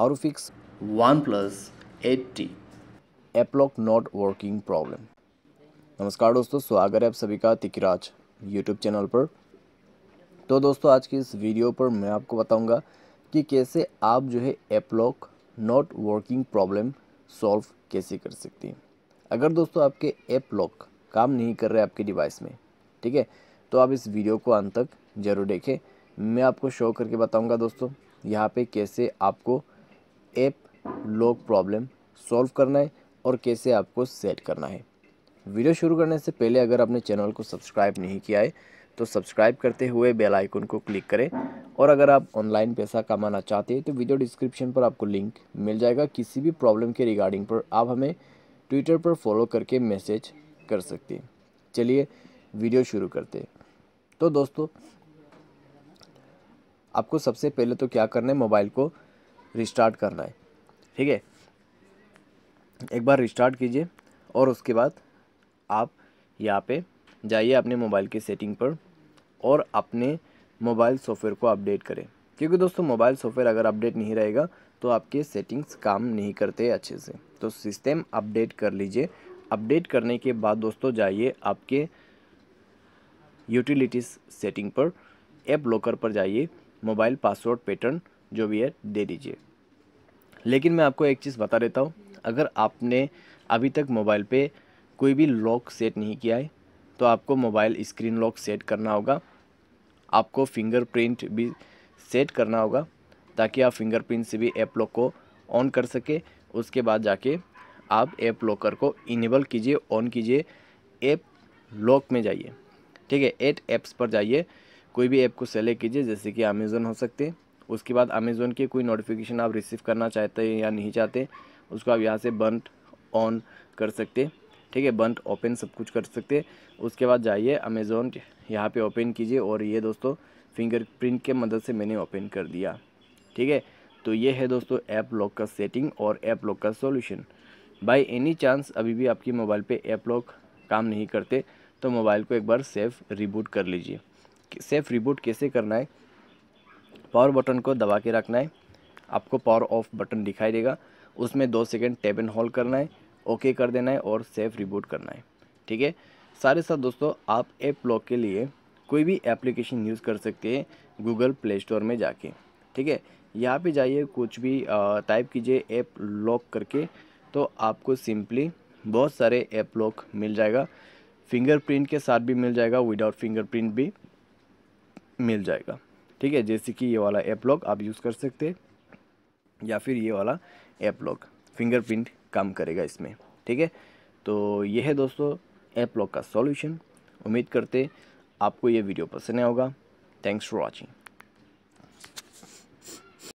how to fix OnePlus 8T app lock not working problem नमस्कार दोस्तों स्वागत है आप सभी का तिकराज यूट्यूब चैनल पर तो दोस्तों आज की इस वीडियो पर मैं आपको बताऊंगा कि कैसे आप जो है app lock not working problem solve कैसे कर सकते हैं अगर दोस्तों आपके ऐप लॉक काम नहीं कर रहे आपके डिवाइस में ठीक है तो आप इस वीडियो को अंत तक ज़रूर देखें मैं आपको शो करके बताऊंगा दोस्तों यहाँ पे कैसे आपको ऐप लॉग प्रॉब्लम सॉल्व करना है और कैसे आपको सेट करना है वीडियो शुरू करने से पहले अगर आपने चैनल को सब्सक्राइब नहीं किया है तो सब्सक्राइब करते हुए बेल आइकन को क्लिक करें और अगर आप ऑनलाइन पैसा कमाना चाहते हैं तो वीडियो डिस्क्रिप्शन पर आपको लिंक मिल जाएगा किसी भी प्रॉब्लम के रिगार्डिंग पर आप हमें ट्विटर पर फॉलो करके मैसेज कर सकते हैं चलिए वीडियो शुरू करते हैं तो दोस्तों आपको सबसे पहले तो क्या करना है मोबाइल को रिस्टार्ट करना है ठीक है एक बार रिस्टार्ट कीजिए और उसके बाद आप यहाँ पे जाइए अपने मोबाइल के सेटिंग पर और अपने मोबाइल सॉफ्टवेयर को अपडेट करें क्योंकि दोस्तों मोबाइल सॉफ्टवेयर अगर अपडेट नहीं रहेगा तो आपके सेटिंग्स काम नहीं करते अच्छे से तो सिस्टम अपडेट कर लीजिए अपडेट करने के बाद दोस्तों जाइए आपके यूटिलिटीज़ सेटिंग पर ऐप लॉकर पर जाइए मोबाइल पासवर्ड पैटर्न जो भी है दे दीजिए लेकिन मैं आपको एक चीज़ बता देता हूँ अगर आपने अभी तक मोबाइल पे कोई भी लॉक सेट नहीं किया है तो आपको मोबाइल स्क्रीन लॉक सेट करना होगा आपको फिंगरप्रिंट भी सेट करना होगा ताकि आप फिंगरप्रिंट से भी ऐप लॉक को ऑन कर सके उसके बाद जाके आप ऐप लॉकर को इनेबल कीजिए ऑन कीजिए ऐप लॉक में जाइए ठीक है एट ऐप्स पर जाइए कोई भी ऐप को सेलेक्ट कीजिए जैसे कि अमेज़न हो सकते हैं उसके बाद अमेज़ोन की कोई नोटिफिकेशन आप रिसीव करना चाहते हैं या नहीं चाहते उसको आप यहाँ से बंट ऑन कर सकते ठीक है बंट ओपन सब कुछ कर सकते उसके बाद जाइए अमेज़ोन यहाँ पे ओपन कीजिए और ये दोस्तों फिंगरप्रिंट के मदद से मैंने ओपन कर दिया ठीक है तो ये है दोस्तों ऐप लॉक का सेटिंग और ऐप लॉक का सॉल्यूशन बाय एनी चांस अभी भी आपकी मोबाइल पे ऐप लॉक काम नहीं करते तो मोबाइल को एक बार सेफ़ रिबूट कर लीजिए सेफ़ रिबूट कैसे करना है पावर बटन को दबा के रखना है आपको पावर ऑफ बटन दिखाई देगा उसमें दो सेकेंड टैब एंड होल्ड करना है ओके कर देना है और सेफ रिबूट करना है ठीक है सारे साथ दोस्तों आप ऐप लॉक के लिए कोई भी एप्लीकेशन यूज़ कर सकते हैं गूगल प्ले स्टोर में जाके ठीक है यहाँ पे जाइए कुछ भी टाइप कीजिए ऐप लॉक करके तो आपको सिंपली बहुत सारे ऐप लॉक मिल जाएगा फिंगरप्रिंट के साथ भी मिल जाएगा विदाउट फिंगरप्रिंट भी मिल जाएगा ठीक है जैसे कि ये वाला ऐप लॉक आप यूज़ कर सकते हैं या फिर ये वाला ऐप लॉक फिंगरप्रिंट काम करेगा इसमें ठीक है तो ये है दोस्तों ऐप लॉक का सॉल्यूशन उम्मीद करते आपको ये वीडियो पसंद आया होगा थैंक्स फॉर वॉचिंग